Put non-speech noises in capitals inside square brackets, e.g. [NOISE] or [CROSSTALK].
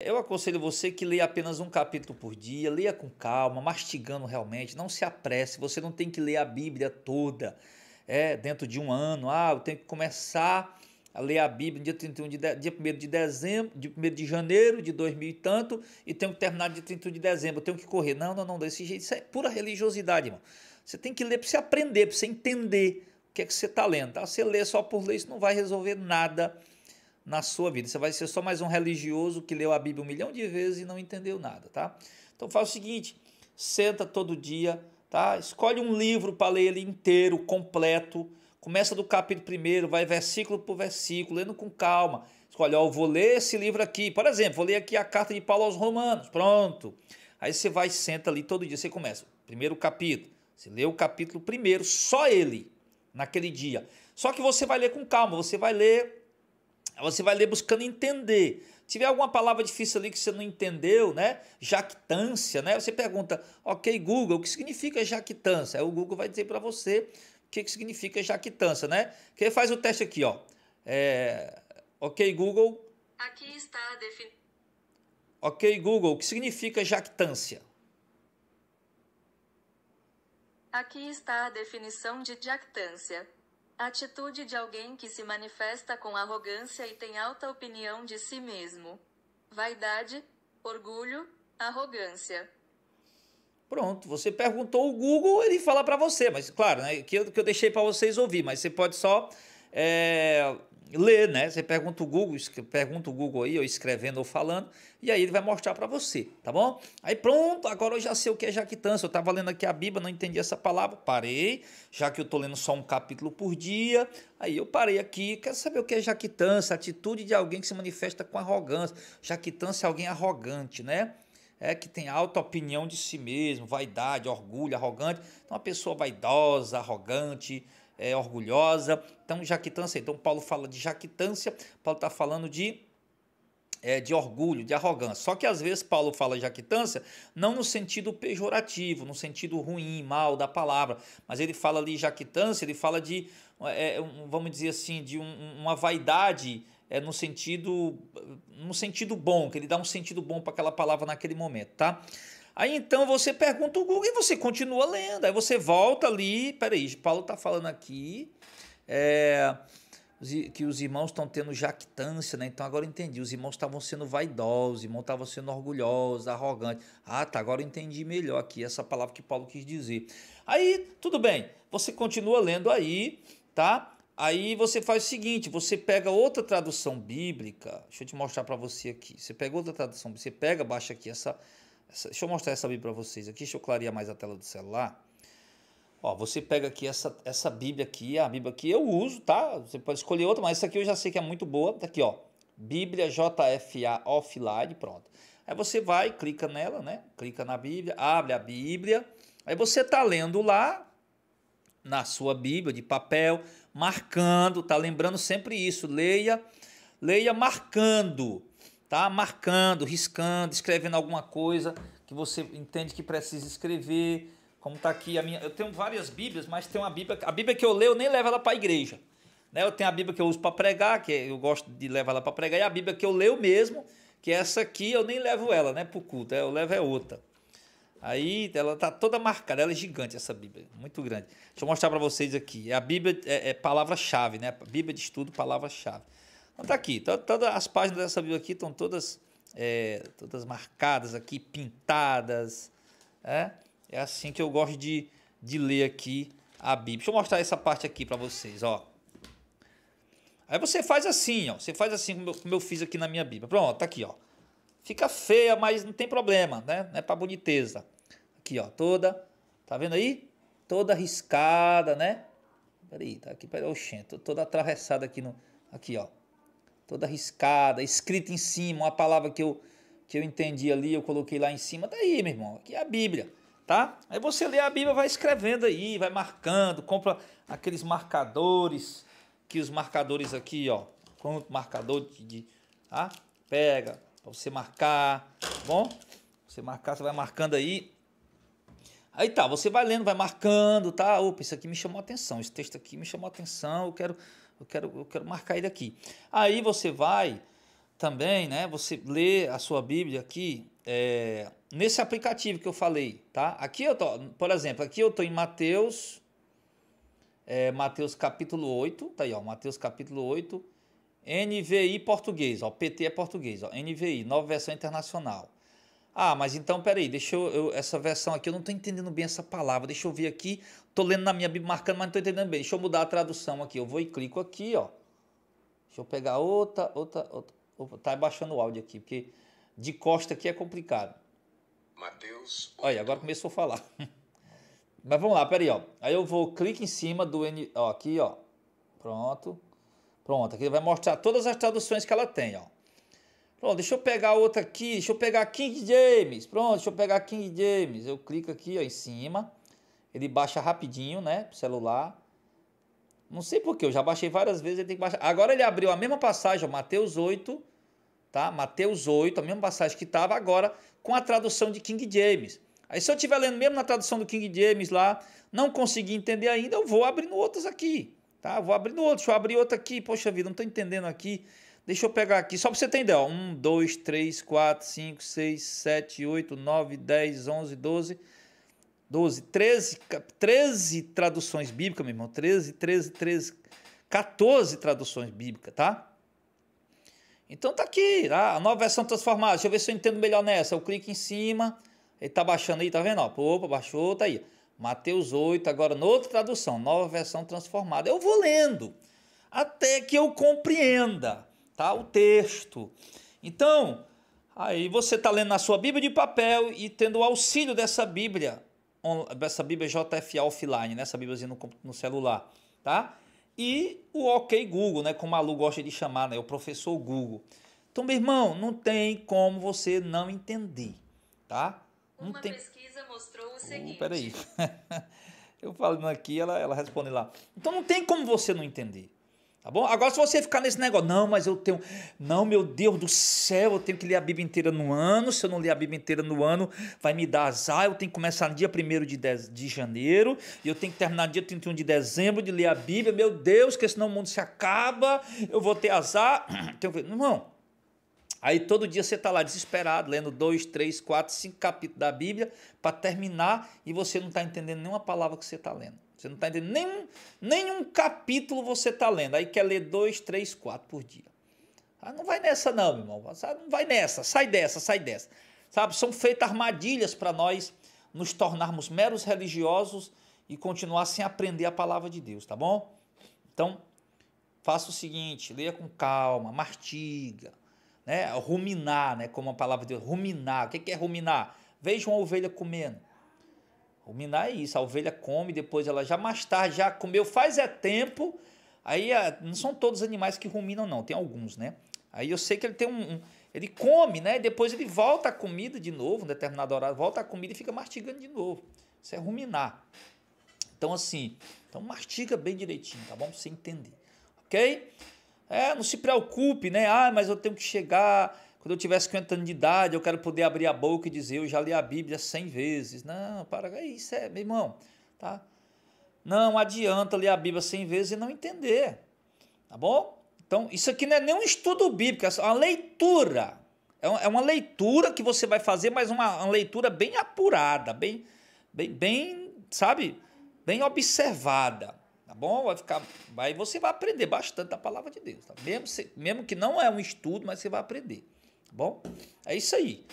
Eu aconselho você que leia apenas um capítulo por dia, leia com calma, mastigando realmente, não se apresse, você não tem que ler a Bíblia toda é, dentro de um ano. Ah, eu tenho que começar a ler a Bíblia dia 31 de, de dia 1 de dezembro, dia 1 de janeiro de 2000 e tanto, e tenho que terminar dia 31 de dezembro, eu tenho que correr. Não, não, não, desse jeito, isso é pura religiosidade, irmão. Você tem que ler para você aprender, para você entender o que é que você está lendo. Tá? Você lê só por ler, isso não vai resolver nada na sua vida. Você vai ser só mais um religioso que leu a Bíblia um milhão de vezes e não entendeu nada, tá? Então faz o seguinte, senta todo dia, tá? Escolhe um livro para ler ele inteiro, completo. Começa do capítulo primeiro, vai versículo por versículo, lendo com calma. Escolhe, ó, eu vou ler esse livro aqui. Por exemplo, vou ler aqui a carta de Paulo aos Romanos. Pronto. Aí você vai, senta ali todo dia, você começa. Primeiro capítulo. Você lê o capítulo primeiro, só ele, naquele dia. Só que você vai ler com calma, você vai ler você vai ler buscando entender. Se tiver alguma palavra difícil ali que você não entendeu, né? Jactância, né? Você pergunta, ok, Google, o que significa jactância? Aí o Google vai dizer para você o que, significa jactância, né? Que faz o teste aqui, ó. É, ok, Google. Aqui está a definição. Ok, Google, o que significa jactância? Aqui está a definição de jactância. Atitude de alguém que se manifesta com arrogância e tem alta opinião de si mesmo. Vaidade, orgulho, arrogância. Pronto, você perguntou o Google, ele fala para você, mas claro, né, que, eu, que eu deixei para vocês ouvir, mas você pode só é, ler né? Você pergunta o Google, pergunta o Google aí, ou escrevendo ou falando, e aí ele vai mostrar para você, tá bom? Aí pronto, agora eu já sei o que é jactância. Eu tava lendo aqui a Bíblia, não entendi essa palavra, parei, já que eu tô lendo só um capítulo por dia, aí eu parei aqui, quero saber o que é jactância, atitude de alguém que se manifesta com arrogância. Jactância é alguém arrogante, né? é que tem alta opinião de si mesmo, vaidade, orgulho, arrogante. Então, uma pessoa vaidosa, arrogante, é, orgulhosa. Então, jaquitância. Então, Paulo fala de jaquitância. Paulo está falando de é, de orgulho, de arrogância. Só que às vezes Paulo fala jaquitância não no sentido pejorativo, no sentido ruim, mal da palavra, mas ele fala ali jaquitância. ele fala de, é, é, um, vamos dizer assim, de um, uma vaidade é, no sentido no sentido bom, que ele dá um sentido bom para aquela palavra naquele momento, tá? Aí então você pergunta o Google e você continua lendo. Aí você volta ali. Peraí, Paulo está falando aqui. É, que os irmãos estão tendo jactância, né? Então agora eu entendi. Os irmãos estavam sendo vaidosos, os irmãos estavam sendo orgulhosos, arrogantes. Ah, tá. Agora eu entendi melhor aqui essa palavra que Paulo quis dizer. Aí, tudo bem. Você continua lendo aí, tá? Aí você faz o seguinte: você pega outra tradução bíblica. Deixa eu te mostrar para você aqui. Você pega outra tradução. Você pega, baixa aqui essa essa, deixa eu mostrar essa Bíblia para vocês aqui. Deixa eu clarear mais a tela do celular. Ó, você pega aqui essa, essa Bíblia aqui, a Bíblia que eu uso, tá? Você pode escolher outra, mas essa aqui eu já sei que é muito boa. Tá aqui, ó. Bíblia JFA Offline, pronto. Aí você vai, clica nela, né? Clica na Bíblia, abre a Bíblia. Aí você tá lendo lá na sua Bíblia de papel, marcando, tá lembrando sempre isso. Leia, leia marcando tá? Marcando, riscando, escrevendo alguma coisa que você entende que precisa escrever. Como está aqui a minha, eu tenho várias Bíblias, mas tem uma Bíblia, a Bíblia que eu leio eu nem levo ela para a igreja. Né? Eu tenho a Bíblia que eu uso para pregar, que eu gosto de levar ela para pregar, e a Bíblia que eu leio mesmo, que é essa aqui eu nem levo ela, né, para o culto, é, eu levo é outra. Aí ela tá toda marcada, ela é gigante essa Bíblia, muito grande. Deixa eu mostrar para vocês aqui. É a Bíblia é, é palavra-chave, né? Bíblia de estudo, palavra-chave. Então tá aqui, tá, então, todas as páginas dessa Bíblia aqui estão todas, é, todas marcadas aqui, pintadas. É? é assim que eu gosto de, de ler aqui a Bíblia. Deixa eu mostrar essa parte aqui para vocês, ó. Aí você faz assim, ó. Você faz assim como eu, como eu fiz aqui na minha Bíblia. Pronto, tá aqui, ó. Fica feia, mas não tem problema, né? Não é para boniteza. Aqui, ó, toda. Tá vendo aí? Toda riscada, né? Peraí, tá aqui, peraí, oxente, toda atravessada aqui no. Aqui, ó toda riscada, escrita em cima, uma palavra que eu, que eu entendi ali, eu coloquei lá em cima. Daí, tá meu irmão, aqui é a Bíblia, tá? Aí você lê a Bíblia, vai escrevendo aí, vai marcando, compra aqueles marcadores, que os marcadores aqui, ó, com marcador de, de tá? Pega, para você marcar, tá bom? Você marcar, você vai marcando aí. Aí tá, você vai lendo, vai marcando, tá? Opa, isso aqui me chamou a atenção, esse texto aqui me chamou a atenção, eu quero eu quero, eu quero marcar ele aqui. Aí você vai também, né? Você lê a sua Bíblia aqui é, nesse aplicativo que eu falei, tá? Aqui eu tô, por exemplo, aqui eu tô em Mateus, é, Mateus capítulo 8, tá aí, ó, Mateus capítulo 8, NVI português, ó, PT é português, ó, NVI, nova versão internacional. Ah, mas então, peraí, deixa eu, eu Essa versão aqui, eu não estou entendendo bem essa palavra. Deixa eu ver aqui. Estou lendo na minha Bíblia, marcando, mas não estou entendendo bem. Deixa eu mudar a tradução aqui. Eu vou e clico aqui, ó. Deixa eu pegar outra, outra, outra. Opa, tá baixando o áudio aqui, porque de costa aqui é complicado. Mateus. 8. Olha, agora começou a falar. [LAUGHS] mas vamos lá, peraí, ó. Aí eu vou, clico em cima do N. Ó, aqui, ó. Pronto. Pronto, aqui vai mostrar todas as traduções que ela tem, ó. Pronto, deixa eu pegar outra aqui, deixa eu pegar King James. Pronto, deixa eu pegar King James. Eu clico aqui ó, em cima, ele baixa rapidinho, né, pro celular. Não sei porquê, eu já baixei várias vezes, ele tem que baixar. Agora ele abriu a mesma passagem, ó, Mateus 8, tá? Mateus 8, a mesma passagem que estava agora, com a tradução de King James. Aí se eu estiver lendo mesmo na tradução do King James lá, não consegui entender ainda, eu vou abrindo outras aqui, tá? Vou abrindo outras, deixa eu abrir outra aqui, poxa vida, não estou entendendo aqui. Deixa eu pegar aqui, só para você entender. Ó. 1, 2, 3, 4, 5, 6, 7, 8, 9, 10, 11, 12, 12, 13, 13 traduções bíblicas, meu irmão. 13, 13, 13, 14 traduções bíblicas, tá? Então tá aqui, tá? a nova versão transformada. Deixa eu ver se eu entendo melhor nessa. Eu clico em cima, ele tá baixando aí, tá vendo? opa, baixou, tá aí. Mateus 8, agora outra tradução, nova versão transformada. Eu vou lendo até que eu compreenda tá? O texto. Então, aí você está lendo na sua Bíblia de papel e tendo o auxílio dessa Bíblia, dessa Bíblia JFA offline, né? Essa Bíblia no, no celular, tá? E o OK Google, né? Como a Lu gosta de chamar, né? O professor Google. Então, meu irmão, não tem como você não entender, tá? Não Uma tem... pesquisa mostrou o seguinte seguinte. Peraí. [LAUGHS] Eu falando aqui, ela, ela responde lá. Então não tem como você não entender. Tá bom? Agora, se você ficar nesse negócio, não, mas eu tenho. Não, meu Deus do céu, eu tenho que ler a Bíblia inteira no ano. Se eu não ler a Bíblia inteira no ano, vai me dar azar. Eu tenho que começar no dia 1 de, dez de janeiro. E eu tenho que terminar no dia 31 de dezembro de ler a Bíblia. Meu Deus, que senão o mundo se acaba. Eu vou ter azar. Tenho [CLEARS THROAT] Irmão, Aí todo dia você está lá desesperado, lendo dois, três, quatro, cinco capítulos da Bíblia para terminar e você não está entendendo nenhuma palavra que você está lendo. Você não está entendendo. Nenhum, nenhum capítulo você está lendo. Aí quer ler dois, três, quatro por dia. Ah, não vai nessa, não, meu irmão. Ah, não vai nessa, sai dessa, sai dessa. Sabe? São feitas armadilhas para nós nos tornarmos meros religiosos e continuar sem aprender a palavra de Deus, tá bom? Então, faça o seguinte: leia com calma, martiga né? ruminar, né? como a palavra de Deus, ruminar. O que é ruminar? Veja uma ovelha comendo. Ruminar é isso, a ovelha come, depois ela já mais tarde já comeu, faz é tempo. Aí ah, não são todos animais que ruminam, não, tem alguns, né? Aí eu sei que ele tem um. um ele come, né? Depois ele volta a comida de novo, um determinado horário, volta a comida e fica mastigando de novo. Isso é ruminar. Então, assim, então mastiga bem direitinho, tá bom? Pra você entender. Ok? É, não se preocupe, né? Ah, mas eu tenho que chegar quando eu tiver 50 anos de idade, eu quero poder abrir a boca e dizer, eu já li a Bíblia 100 vezes. Não, para, é isso é, meu irmão, tá? Não adianta ler a Bíblia 100 vezes e não entender, tá bom? Então, isso aqui não é nem um estudo bíblico, é uma leitura. É, é uma leitura que você vai fazer, mas uma, uma leitura bem apurada, bem, bem, bem, sabe? Bem observada tá bom? Vai ficar, vai, você vai aprender bastante a palavra de Deus, tá? mesmo, se, mesmo que não é um estudo, mas você vai aprender. Bom, é isso aí.